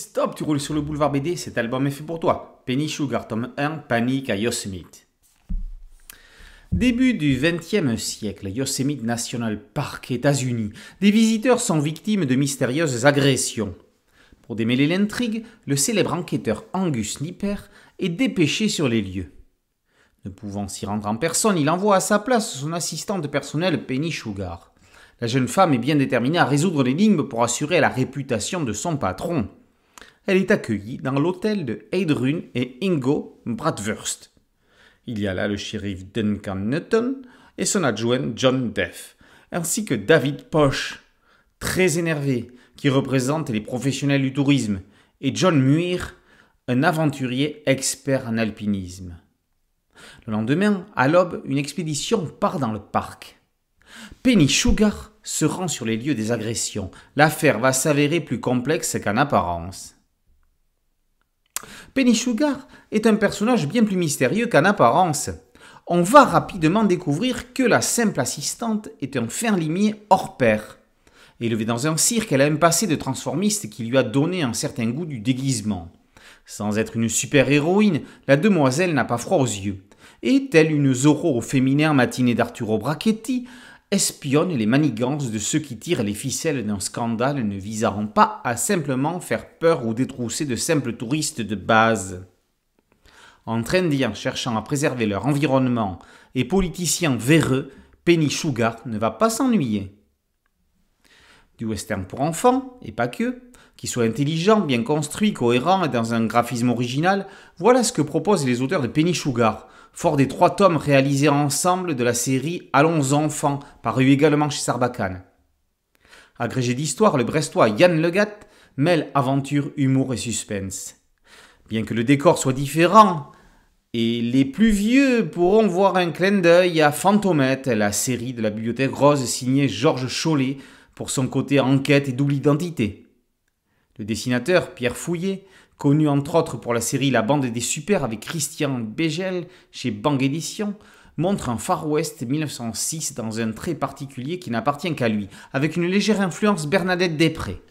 stop, tu roules sur le boulevard BD, cet album est fait pour toi. Penny Sugar, tome 1, Panique à Yosemite. Début du XXe siècle, Yosemite National Park, États-Unis, des visiteurs sont victimes de mystérieuses agressions. Pour démêler l'intrigue, le célèbre enquêteur Angus Nipper est dépêché sur les lieux. Ne pouvant s'y rendre en personne, il envoie à sa place son assistante personnelle Penny Sugar. La jeune femme est bien déterminée à résoudre l'énigme pour assurer la réputation de son patron elle est accueillie dans l'hôtel de Heidrun et Ingo Bratwurst. Il y a là le shérif Duncan Newton et son adjoint John Deff, ainsi que David Poche, très énervé, qui représente les professionnels du tourisme, et John Muir, un aventurier expert en alpinisme. Le lendemain, à l'aube, une expédition part dans le parc. Penny Sugar se rend sur les lieux des agressions. L'affaire va s'avérer plus complexe qu'en apparence. Penny Sugar est un personnage bien plus mystérieux qu'en apparence. On va rapidement découvrir que la simple assistante est un fin limier hors pair. Élevée dans un cirque, elle a un passé de transformiste qui lui a donné un certain goût du déguisement. Sans être une super-héroïne, la demoiselle n'a pas froid aux yeux. Et telle une Zorro au féminin matinée d'Arturo Brachetti, espionne les manigances de ceux qui tirent les ficelles d'un scandale ne visant pas à simplement faire peur ou détrousser de simples touristes de base. Entre Indiens cherchant à préserver leur environnement et politiciens véreux, Penny Sugar ne va pas s'ennuyer. Du western pour enfants, et pas que, qui soit intelligent, bien construit, cohérent et dans un graphisme original, voilà ce que proposent les auteurs de Penny Sugar, fort des trois tomes réalisés ensemble de la série Allons enfants, paru également chez Sarbacane. Agrégé d'histoire, le Brestois Yann Legat mêle aventure, humour et suspense. Bien que le décor soit différent, et les plus vieux pourront voir un clin d'œil à Fantomette, la série de la Bibliothèque Rose signée Georges Chollet pour son côté enquête et double identité. Le dessinateur Pierre Fouillet Connu entre autres pour la série La Bande des Super avec Christian Begel chez Bang Edition, montre un Far West 1906 dans un trait particulier qui n'appartient qu'à lui, avec une légère influence Bernadette Després.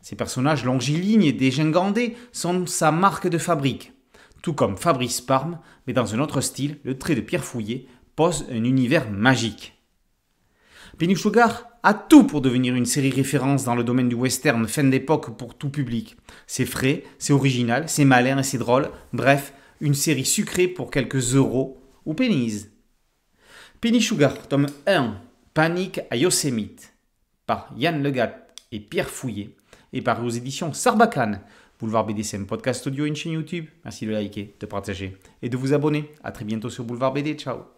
Ses personnages longilignes et dégingandés sont sa marque de fabrique. Tout comme Fabrice Parme, mais dans un autre style, le trait de Pierre Fouillé pose un univers magique. Sugar a tout pour devenir une série référence dans le domaine du western fin d'époque pour tout public. C'est frais, c'est original, c'est malin et c'est drôle. Bref, une série sucrée pour quelques euros ou pennies. Penny Sugar, tome 1, Panique à Yosemite, par Yann Legat et Pierre Fouillé, et par aux éditions Sarbacane. Boulevard BD, c'est un podcast audio et une chaîne YouTube. Merci de liker, de partager et de vous abonner. A très bientôt sur Boulevard BD. Ciao